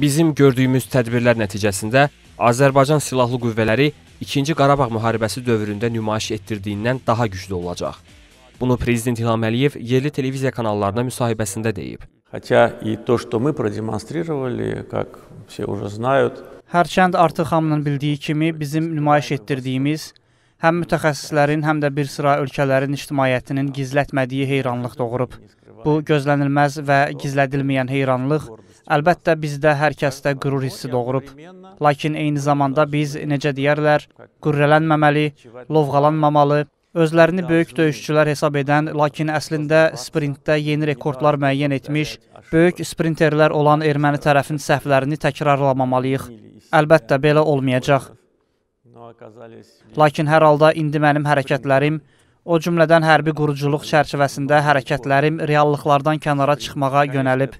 Bizim gördüyümüz tədbirlər nəticəsində Azərbaycan Silahlı Qüvvələri 2-ci Qarabağ müharibəsi dövründə nümayiş etdirdiyindən daha güclü olacaq. Bunu prezident İlham Əliyev yerli televiziya kanallarına müsahibəsində deyib. Хотя и то, что мы продемонстрировали, как все уже знают, Hərçənd artıq hamının bildiyi kimi bizim nümayiş etdirdiyimiz həm mütəxəssislərin, həm də bir sıra ölkələrin ictimaiyyətinin gizlətmədiyi heyranlıq doğurub. Bu gözlənilməz və gizlədilməyən heyranlıq əlbəttə bizdə hər kəsdə qürur hissi doğurub. Lakin eyni zamanda biz necə deyərlər, qürrələnməməli, lovğalanmamalı, özlərini böyük döyüşçülər hesab edən, lakin əslində sprintdə yeni rekordlar müəyyən etmiş, böyük sprinterlər olan erməni tərəfin səhvlərini təkrarlamamalıyıq. Əlbəttə belə olmayacaq. Lakin hər halda indi mənim hərəkətlərim O cümlədən hərbi quruculuq çərçivəsində hərəkətlərim reallıqlardan kənara çıxmağa yönəlib.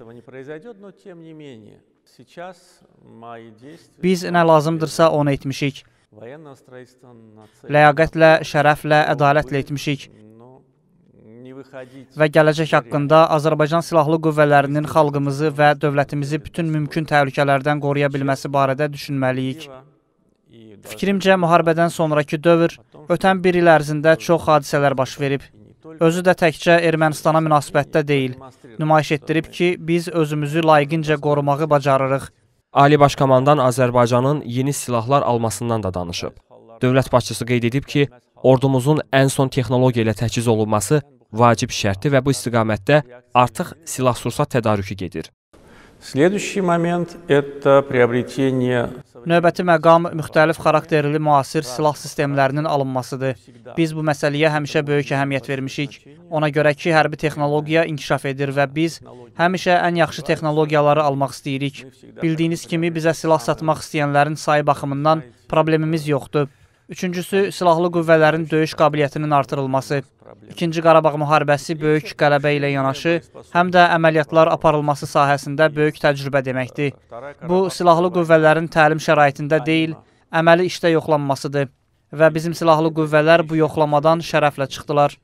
Biz nə lazımdırsa onu etmişik. Ləyaqətlə, şərəflə, ədalətlə etmişik. Və gələcək haqqında Azərbaycan Silahlı Qüvvələrinin xalqımızı və dövlətimizi bütün mümkün təhlükələrdən qoruya bilməsi barədə düşünməliyik. Fikrimcə, müharibədən sonrakı dövr, ötən bir il ərzində çox hadisələr baş verib. Özü də təkcə Ermənistana münasibətdə deyil. Nümayiş etdirib ki, biz özümüzü layiqincə qorumağı bacarırıq. Ali Başkomandan Azərbaycanın yeni silahlar almasından da danışıb. Dövlət başçısı qeyd edib ki, ordumuzun ən son texnologiya ilə təchiz olunması vacib şərtdir və bu istiqamətdə artıq silah-sursat tədarükü gedir. Следующий момент это приобретение Növbəti məqam müxtəlif xarakterli müasir silah sistemlərinin alınmasıdır. Biz bu məsələyə həmişə böyük əhəmiyyət vermişik. Ona görə ki, hərbi texnologiya inkişaf edir və biz həmişə ən yaxşı texnologiyaları almaq istəyirik. Bildiyiniz kimi bizə silah satmaq istəyənlərin sayı baxımından problemimiz yoxdur. Üçüncüsü, silahlı qüvvələrin döyüş qabiliyyətinin artırılması. İkinci Qarabağ müharibəsi böyük qələbə ilə yanaşı, həm də əməliyyatlar aparılması sahəsində böyük təcrübə deməkdir. Bu, silahlı qüvvələrin təlim şəraitində deyil, əməli işdə yoxlanmasıdır və bizim silahlı qüvvələr bu yoxlamadan şərəflə çıxdılar.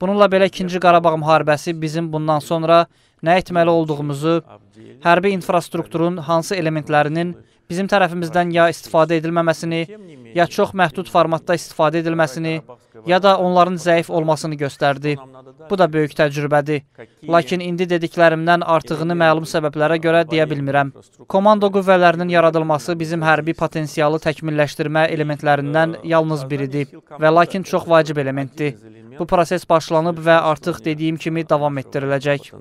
Bununla belə ikinci Qarabağ müharibəsi bizim bundan sonra nə etməli olduğumuzu, hərbi infrastrukturun hansı elementlərinin bizim tərəfimizdən ya istifadə edilməməsini, ya çox məhdud formatda istifadə edilməsini, ya da onların zəif olmasını göstərdi. Bu da böyük təcrübədir. Lakin indi dediklərimdən artığını məlum səbəblərə görə deyə bilmirəm. Komando qüvvələrinin yaradılması bizim hərbi potensialı təkmilləşdirmə elementlərindən yalnız biridir və lakin çox vacib elementdir. Bu proses başlanıb və artıq dediyim kimi davam etdiriləcək.